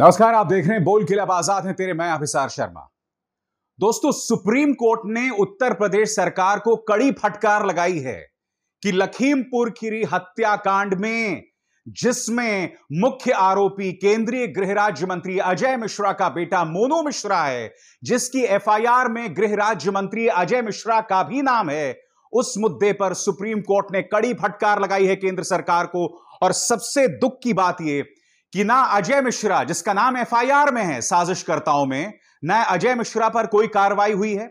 नमस्कार आप देख रहे हैं बोल किला आजाद है तेरे मैं अभिसार शर्मा दोस्तों सुप्रीम कोर्ट ने उत्तर प्रदेश सरकार को कड़ी फटकार लगाई है कि लखीमपुर खीरी हत्याकांड में जिसमें मुख्य आरोपी केंद्रीय गृह राज्य मंत्री अजय मिश्रा का बेटा मोनू मिश्रा है जिसकी एफआईआर में गृह राज्य मंत्री अजय मिश्रा का भी नाम है उस मुद्दे पर सुप्रीम कोर्ट ने कड़ी फटकार लगाई है केंद्र सरकार को और सबसे दुख की बात यह कि ना अजय मिश्रा जिसका नाम एफआईआर में है साजिशकर्ताओं में ना अजय मिश्रा पर कोई कार्रवाई हुई है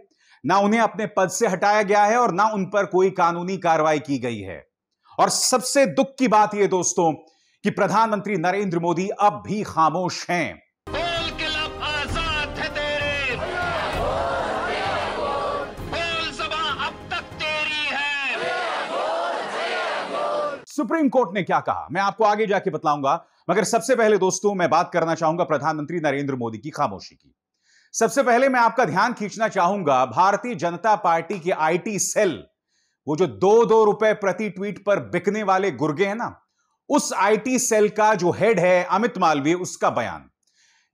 ना उन्हें अपने पद से हटाया गया है और ना उन पर कोई कानूनी कार्रवाई की गई है और सबसे दुख की बात यह दोस्तों कि प्रधानमंत्री नरेंद्र मोदी अब भी खामोश हैं सुप्रीम कोर्ट ने क्या कहा मैं आपको आगे जाके बताऊंगा मगर सबसे पहले दोस्तों मैं बात करना चाहूंगा प्रधानमंत्री नरेंद्र मोदी की खामोशी की सबसे पहले मैं आपका ध्यान खींचना चाहूंगा भारतीय जनता पार्टी की आईटी सेल वो जो दो दो रुपए प्रति ट्वीट पर बिकने वाले गुर्गे हैं ना उस आईटी सेल का जो हेड है अमित मालवीय उसका बयान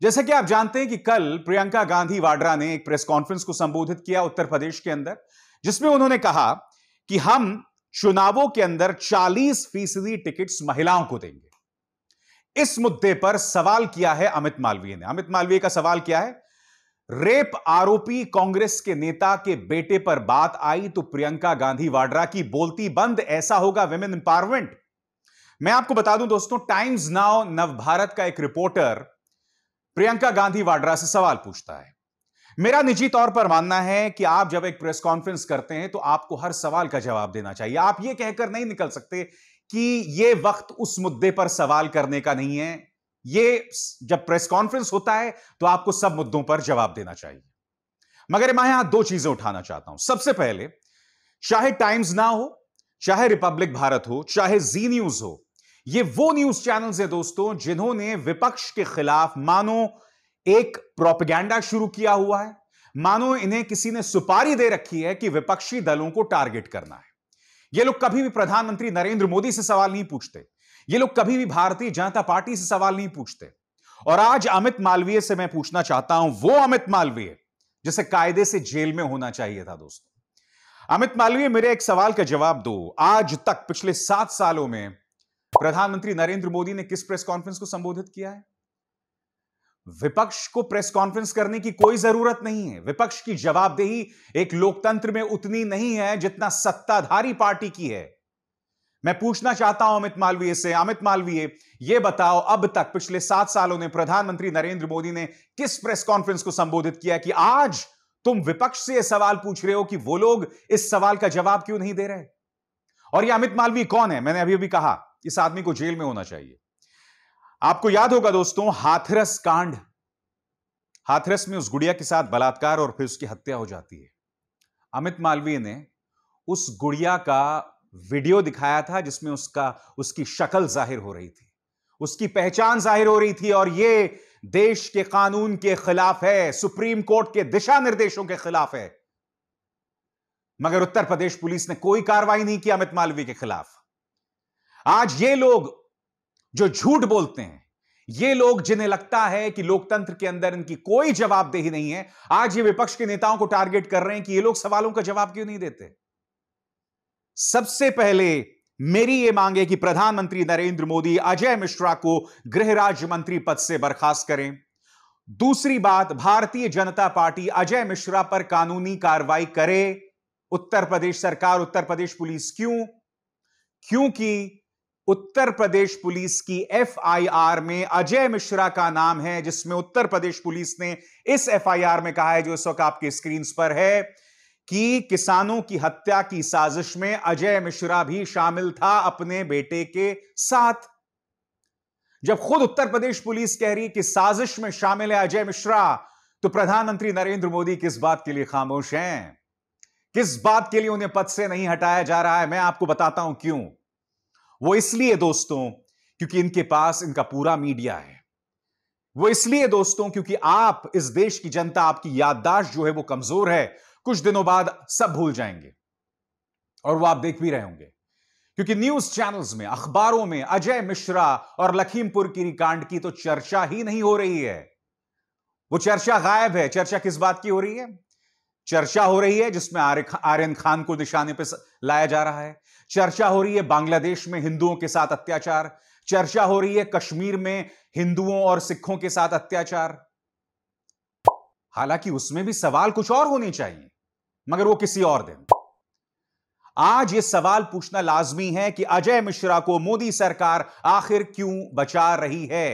जैसा कि आप जानते हैं कि कल प्रियंका गांधी वाड्रा ने एक प्रेस कॉन्फ्रेंस को संबोधित किया उत्तर प्रदेश के अंदर जिसमें उन्होंने कहा कि हम चुनावों के अंदर 40 फीसदी टिकट्स महिलाओं को देंगे इस मुद्दे पर सवाल किया है अमित मालवीय ने अमित मालवीय का सवाल क्या है रेप आरोपी कांग्रेस के नेता के बेटे पर बात आई तो प्रियंका गांधी वाड्रा की बोलती बंद ऐसा होगा विमेन एम्पावरमेंट मैं आपको बता दूं दोस्तों टाइम्स नाउ नवभारत का एक रिपोर्टर प्रियंका गांधी वाड्रा से सवाल पूछता है मेरा निजी तौर पर मानना है कि आप जब एक प्रेस कॉन्फ्रेंस करते हैं तो आपको हर सवाल का जवाब देना चाहिए आप कह कहकर नहीं निकल सकते कि ये वक्त उस मुद्दे पर सवाल करने का नहीं है ये जब प्रेस कॉन्फ्रेंस होता है तो आपको सब मुद्दों पर जवाब देना चाहिए मगर मैं यहां दो चीजें उठाना चाहता हूं सबसे पहले चाहे टाइम्स ना हो चाहे रिपब्लिक भारत हो चाहे जी न्यूज हो ये वो न्यूज चैनल्स हैं दोस्तों जिन्होंने विपक्ष के खिलाफ मानो एक प्रोपिगेंडा शुरू किया हुआ है मानो इन्हें किसी ने सुपारी दे रखी है कि विपक्षी दलों को टारगेट करना है ये लोग कभी भी प्रधानमंत्री नरेंद्र मोदी से सवाल नहीं पूछते ये लोग कभी भी भारतीय जनता पार्टी से सवाल नहीं पूछते और आज अमित मालवीय से मैं पूछना चाहता हूं वो अमित मालवीय जिसे कायदे से जेल में होना चाहिए था दोस्तों अमित मालवीय मेरे एक सवाल का जवाब दो आज तक पिछले सात सालों में प्रधानमंत्री नरेंद्र मोदी ने किस प्रेस कॉन्फ्रेंस को संबोधित किया है विपक्ष को प्रेस कॉन्फ्रेंस करने की कोई जरूरत नहीं है विपक्ष की जवाबदेही एक लोकतंत्र में उतनी नहीं है जितना सत्ताधारी पार्टी की है मैं पूछना चाहता हूं अमित मालवीय से अमित मालवीय यह बताओ अब तक पिछले सात सालों में प्रधानमंत्री नरेंद्र मोदी ने किस प्रेस कॉन्फ्रेंस को संबोधित किया कि आज तुम विपक्ष से यह सवाल पूछ रहे हो कि वो लोग इस सवाल का जवाब क्यों नहीं दे रहे और यह अमित मालवीय कौन है मैंने अभी अभी कहा इस आदमी को जेल में होना चाहिए आपको याद होगा दोस्तों हाथरस कांड हाथरस में उस गुड़िया के साथ बलात्कार और फिर उसकी हत्या हो जाती है अमित मालवीय ने उस गुड़िया का वीडियो दिखाया था जिसमें उसका उसकी शक्ल जाहिर हो रही थी उसकी पहचान जाहिर हो रही थी और यह देश के कानून के खिलाफ है सुप्रीम कोर्ट के दिशा निर्देशों के खिलाफ है मगर उत्तर प्रदेश पुलिस ने कोई कार्रवाई नहीं की अमित मालवीय के खिलाफ आज ये लोग जो झूठ बोलते हैं ये लोग जिन्हें लगता है कि लोकतंत्र के अंदर इनकी कोई जवाबदेही नहीं है आज ये विपक्ष के नेताओं को टारगेट कर रहे हैं कि ये लोग सवालों का जवाब क्यों नहीं देते सबसे पहले मेरी ये मांग है कि प्रधानमंत्री नरेंद्र मोदी अजय मिश्रा को गृह राज्य मंत्री पद से बर्खास्त करें दूसरी बात भारतीय जनता पार्टी अजय मिश्रा पर कानूनी कार्रवाई करे उत्तर प्रदेश सरकार उत्तर प्रदेश पुलिस क्यों क्योंकि उत्तर प्रदेश पुलिस की एफआईआर में अजय मिश्रा का नाम है जिसमें उत्तर प्रदेश पुलिस ने इस एफआईआर में कहा है जो इस वक्त आपके स्क्रीन पर है कि किसानों की हत्या की साजिश में अजय मिश्रा भी शामिल था अपने बेटे के साथ जब खुद उत्तर प्रदेश पुलिस कह रही कि साजिश में शामिल है अजय मिश्रा तो प्रधानमंत्री नरेंद्र मोदी किस बात के लिए खामोश हैं किस बात के लिए उन्हें पद से नहीं हटाया जा रहा है मैं आपको बताता हूं क्यों वो इसलिए दोस्तों क्योंकि इनके पास इनका पूरा मीडिया है वो इसलिए दोस्तों क्योंकि आप इस देश की जनता आपकी याददाश्त जो है वो कमजोर है कुछ दिनों बाद सब भूल जाएंगे और वो आप देख भी रहे होंगे क्योंकि न्यूज चैनल्स में अखबारों में अजय मिश्रा और लखीमपुर की कांड की तो चर्चा ही नहीं हो रही है वो चर्चा गायब है चर्चा किस बात की हो रही है चर्चा हो रही है जिसमें आर्यन खान को निशाने पर लाया जा रहा है चर्चा हो रही है बांग्लादेश में हिंदुओं के साथ अत्याचार चर्चा हो रही है कश्मीर में हिंदुओं और सिखों के साथ अत्याचार हालांकि उसमें भी सवाल कुछ और होने चाहिए मगर वो किसी और दिन आज ये सवाल पूछना लाजमी है कि अजय मिश्रा को मोदी सरकार आखिर क्यों बचा रही है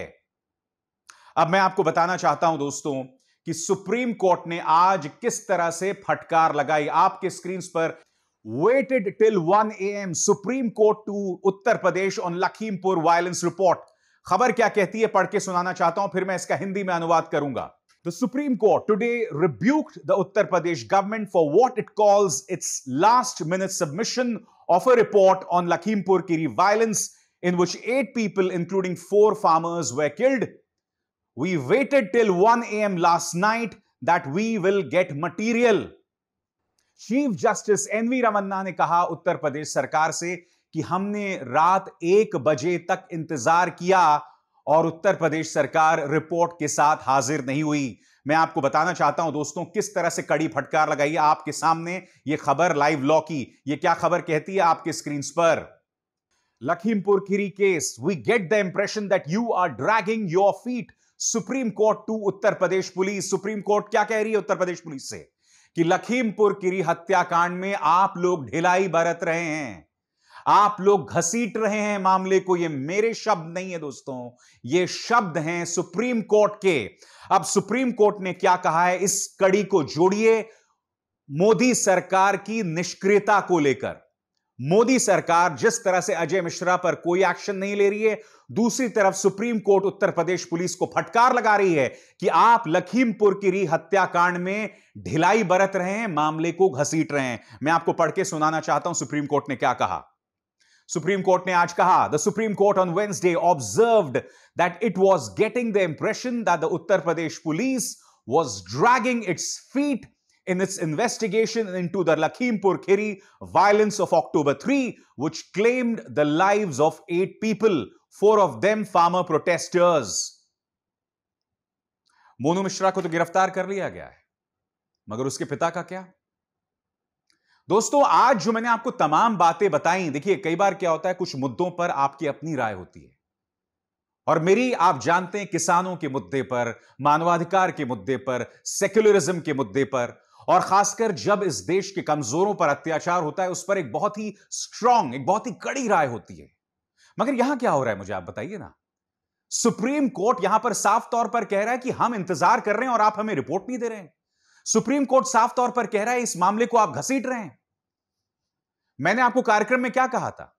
अब मैं आपको बताना चाहता हूं दोस्तों कि सुप्रीम कोर्ट ने आज किस तरह से फटकार लगाई आपके स्क्रीन पर waited till 1 a.m. Supreme Court to Uttar Pradesh on Lakhimpur violence report. खबर क्या कहती है पढ़ के सुनाना चाहता हूं फिर मैं इसका हिंदी में अनुवाद करूंगा the Supreme Court today rebuked the Uttar Pradesh government for what it calls its last minute submission of a report on Lakhimpur की violence in which eight people, including four farmers, were killed. We waited till 1 a.m. last night that we will get material. Chief justice N V Ramana ने कहा उत्तर प्रदेश सरकार से कि हमने रात एक बजे तक इंतजार किया और उत्तर प्रदेश सरकार रिपोर्ट के साथ हाजिर नहीं हुई मैं आपको बताना चाहता हूं दोस्तों किस तरह से कड़ी फटकार लगाई आपके सामने यह खबर लाइव लॉ की यह क्या खबर कहती है आपके स्क्रीन पर Lakhimpur Kheri case we get the impression that you are dragging your feet Supreme Court to Uttar Pradesh police Supreme Court क्या कह रही है उत्तर प्रदेश पुलिस से कि लखीमपुर किरी हत्याकांड में आप लोग ढिलाई बरत रहे हैं आप लोग घसीट रहे हैं मामले को ये मेरे शब्द नहीं है दोस्तों ये शब्द हैं सुप्रीम कोर्ट के अब सुप्रीम कोर्ट ने क्या कहा है इस कड़ी को जोड़िए मोदी सरकार की निष्क्रियता को लेकर मोदी सरकार जिस तरह से अजय मिश्रा पर कोई एक्शन नहीं ले रही है दूसरी तरफ Supreme Court Uttar Pradesh police को फटकार लगा रही है कि आप लखीमपुर की री हत्याकांड में ढिलाई बरत रहे हैं मामले को घसीट रहे हैं मैं आपको पढ़ के सुनाना चाहता हूं सुप्रीम कोर्ट ने क्या कहा सुप्रीम कोर्ट ने आज कहा the Supreme Court on Wednesday observe that it was getting the impression that the Uttar Pradesh police was dragging its feet in its investigation into the Lakhimpur Khiri violence of October 3, which claimed the lives of eight people, four of them farmer protesters. Monu Mishra ko to giraftar kar liya gaya hai. Magar uske pita ka kya? दोस्तों आज जो मैंने आपको तमाम बातें बताई देखिए कई बार क्या होता है कुछ मुद्दों पर आपकी अपनी राय होती है और मेरी आप जानते हैं किसानों के मुद्दे पर मानवाधिकार के मुद्दे पर सेक्युलरिज्म के मुद्दे पर और खासकर जब इस देश के कमजोरों पर अत्याचार होता है उस पर एक बहुत ही स्ट्रांग एक बहुत ही कड़ी राय होती है मगर यहां क्या हो रहा है मुझे आप बताइए ना सुप्रीम कोर्ट यहां पर साफ तौर पर कह रहा है कि हम इंतजार कर रहे हैं और आप हमें रिपोर्ट नहीं दे रहे हैं सुप्रीम कोर्ट साफ तौर पर कह रहा है इस मामले को आप घसीट रहे हैं मैंने आपको कार्यक्रम में क्या कहा था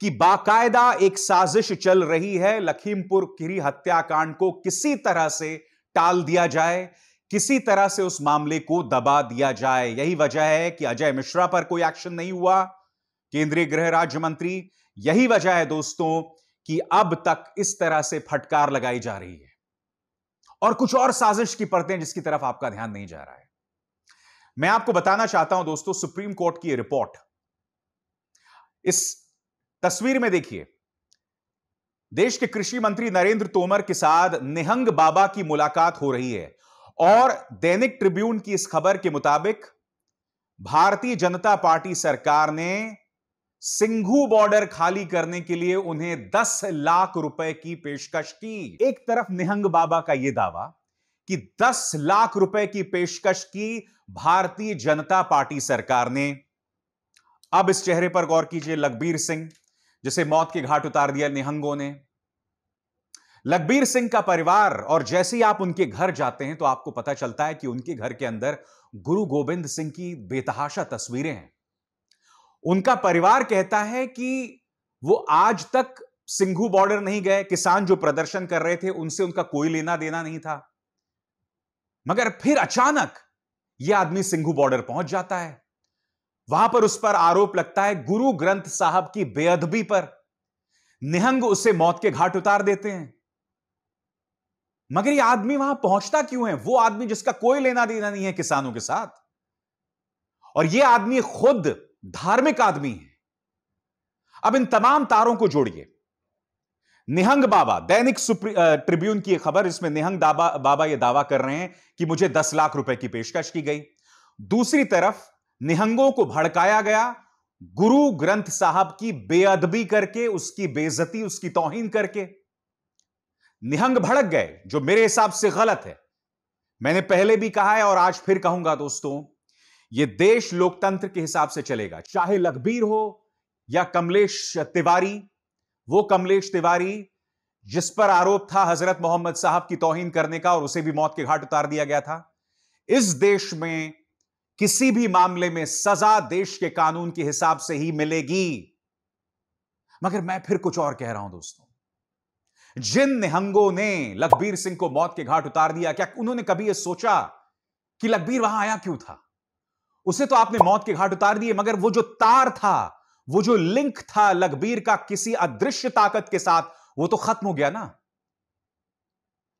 कि बाकायदा एक साजिश चल रही है लखीमपुर खीरी हत्याकांड को किसी तरह से टाल दिया जाए किसी तरह से उस मामले को दबा दिया जाए यही वजह है कि अजय मिश्रा पर कोई एक्शन नहीं हुआ केंद्रीय गृह राज्य मंत्री यही वजह है दोस्तों कि अब तक इस तरह से फटकार लगाई जा रही है और कुछ और साजिश की परतें जिसकी तरफ आपका ध्यान नहीं जा रहा है मैं आपको बताना चाहता हूं दोस्तों सुप्रीम कोर्ट की रिपोर्ट इस तस्वीर में देखिए देश के कृषि मंत्री नरेंद्र तोमर के साथ निहंग बाबा की मुलाकात हो रही है और दैनिक ट्रिब्यून की इस खबर के मुताबिक भारतीय जनता पार्टी सरकार ने सिंघू बॉर्डर खाली करने के लिए उन्हें 10 लाख रुपए की पेशकश की एक तरफ निहंग बाबा का यह दावा कि 10 लाख रुपए की पेशकश की भारतीय जनता पार्टी सरकार ने अब इस चेहरे पर गौर कीजिए लखबीर सिंह जिसे मौत के घाट उतार दिया निहंगों ने लखबीर सिंह का परिवार और जैसे ही आप उनके घर जाते हैं तो आपको पता चलता है कि उनके घर के अंदर गुरु गोविंद सिंह की बेतहाशा तस्वीरें हैं उनका परिवार कहता है कि वो आज तक सिंघू बॉर्डर नहीं गए किसान जो प्रदर्शन कर रहे थे उनसे उनका कोई लेना देना नहीं था मगर फिर अचानक यह आदमी सिंघू बॉर्डर पहुंच जाता है वहां पर उस पर आरोप लगता है गुरु ग्रंथ साहब की बेअदबी पर निहंग उसे मौत के घाट उतार देते हैं मगर ये आदमी वहां पहुंचता क्यों है वो आदमी जिसका कोई लेना देना नहीं है किसानों के साथ और ये आदमी खुद धार्मिक आदमी है अब इन तमाम तारों को जोड़िए निहंग बाबा दैनिक ट्रिब्यून की खबर इसमें निहंग बाबा यह दावा कर रहे हैं कि मुझे दस लाख रुपए की पेशकश की गई दूसरी तरफ निहंगों को भड़काया गया गुरु ग्रंथ साहब की बेअदबी करके उसकी बेजती उसकी तोहिन करके निहंग भड़क गए जो मेरे हिसाब से गलत है मैंने पहले भी कहा है और आज फिर कहूंगा दोस्तों ये देश लोकतंत्र के हिसाब से चलेगा चाहे लखबीर हो या कमलेश तिवारी वो कमलेश तिवारी जिस पर आरोप था हजरत मोहम्मद साहब की तोहीन करने का और उसे भी मौत के घाट उतार दिया गया था इस देश में किसी भी मामले में सजा देश के कानून के हिसाब से ही मिलेगी मगर मैं फिर कुछ और कह रहा हूं दोस्तों जिन निहंगों ने लखबीर सिंह को मौत के घाट उतार दिया क्या उन्होंने कभी यह सोचा कि लखबीर वहां आया क्यों था उसे तो आपने मौत के घाट उतार दिए मगर वो जो तार था वो जो लिंक था लखबीर का किसी अदृश्य ताकत के साथ वो तो खत्म हो गया ना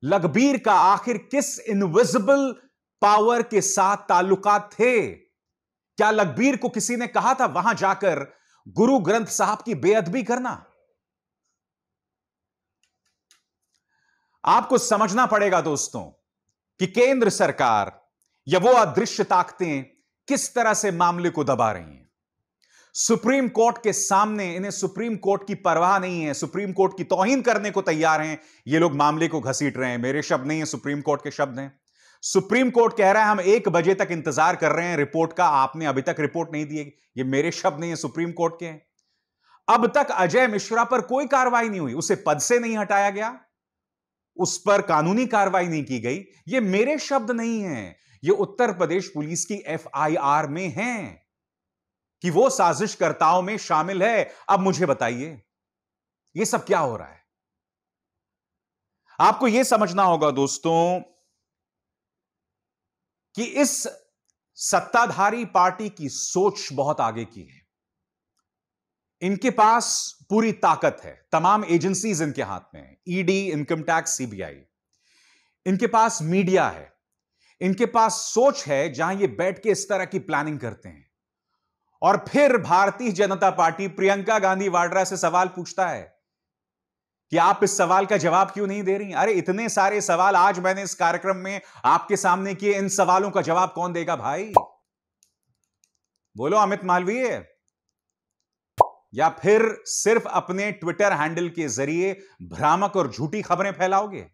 लखबीर का आखिर किस इनविजिबल पावर के साथ ताल्लुकात थे क्या लखबीर को किसी ने कहा था वहां जाकर गुरु ग्रंथ साहब की बेअदबी करना आपको समझना पड़ेगा दोस्तों कि केंद्र सरकार या वो अदृश्य ताकतें किस तरह से मामले को दबा रही हैं सुप्रीम कोर्ट के सामने इन्हें सुप्रीम कोर्ट की परवाह नहीं है सुप्रीम कोर्ट की तोहिन करने को तैयार हैं ये लोग मामले को घसीट रहे हैं मेरे शब्द नहीं है सुप्रीम कोर्ट के शब्द हैं सुप्रीम कोर्ट कह रहा है हम एक बजे तक इंतजार कर रहे हैं रिपोर्ट का आपने अभी तक रिपोर्ट नहीं दी ये मेरे शब्द नहीं है सुप्रीम कोर्ट के अब तक अजय मिश्रा पर कोई कार्रवाई नहीं हुई उसे पद से नहीं हटाया गया उस पर कानूनी कार्रवाई नहीं की गई ये मेरे शब्द नहीं है ये उत्तर प्रदेश पुलिस की एफआईआर में है कि वो साजिशकर्ताओं में शामिल है अब मुझे बताइए ये सब क्या हो रहा है आपको यह समझना होगा दोस्तों कि इस सत्ताधारी पार्टी की सोच बहुत आगे की है इनके पास पूरी ताकत है तमाम एजेंसीज इनके हाथ में है ईडी इनकम टैक्स सीबीआई इनके पास मीडिया है इनके पास सोच है जहां ये बैठ के इस तरह की प्लानिंग करते हैं और फिर भारतीय जनता पार्टी प्रियंका गांधी वाड्रा से सवाल पूछता है कि आप इस सवाल का जवाब क्यों नहीं दे रही अरे इतने सारे सवाल आज मैंने इस कार्यक्रम में आपके सामने किए इन सवालों का जवाब कौन देगा भाई बोलो अमित मालवीय या फिर सिर्फ अपने ट्विटर हैंडल के जरिए भ्रामक और झूठी खबरें फैलाओगे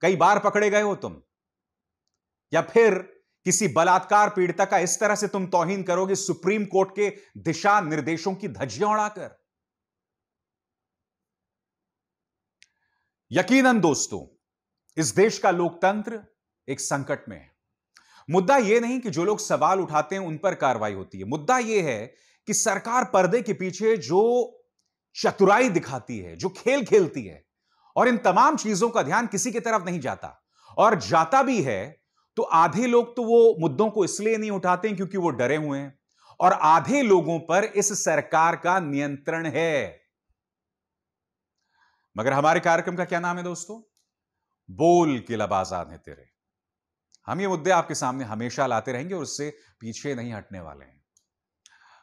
कई बार पकड़े गए हो तुम या फिर किसी बलात्कार पीड़िता का इस तरह से तुम तोहिन करोगे सुप्रीम कोर्ट के दिशा निर्देशों की धज्जियां उड़ाकर यकीनन दोस्तों इस देश का लोकतंत्र एक संकट में है मुद्दा यह नहीं कि जो लोग सवाल उठाते हैं उन पर कार्रवाई होती है मुद्दा यह है कि सरकार पर्दे के पीछे जो चतुराई दिखाती है जो खेल खेलती है और इन तमाम चीजों का ध्यान किसी की तरफ नहीं जाता और जाता भी है तो आधे लोग तो वो मुद्दों को इसलिए नहीं उठाते क्योंकि वो डरे हुए हैं और आधे लोगों पर इस सरकार का नियंत्रण है मगर हमारे कार्यक्रम का क्या नाम है दोस्तों बोल के लबाजाद है तेरे हम ये मुद्दे आपके सामने हमेशा लाते रहेंगे और उससे पीछे नहीं हटने वाले हैं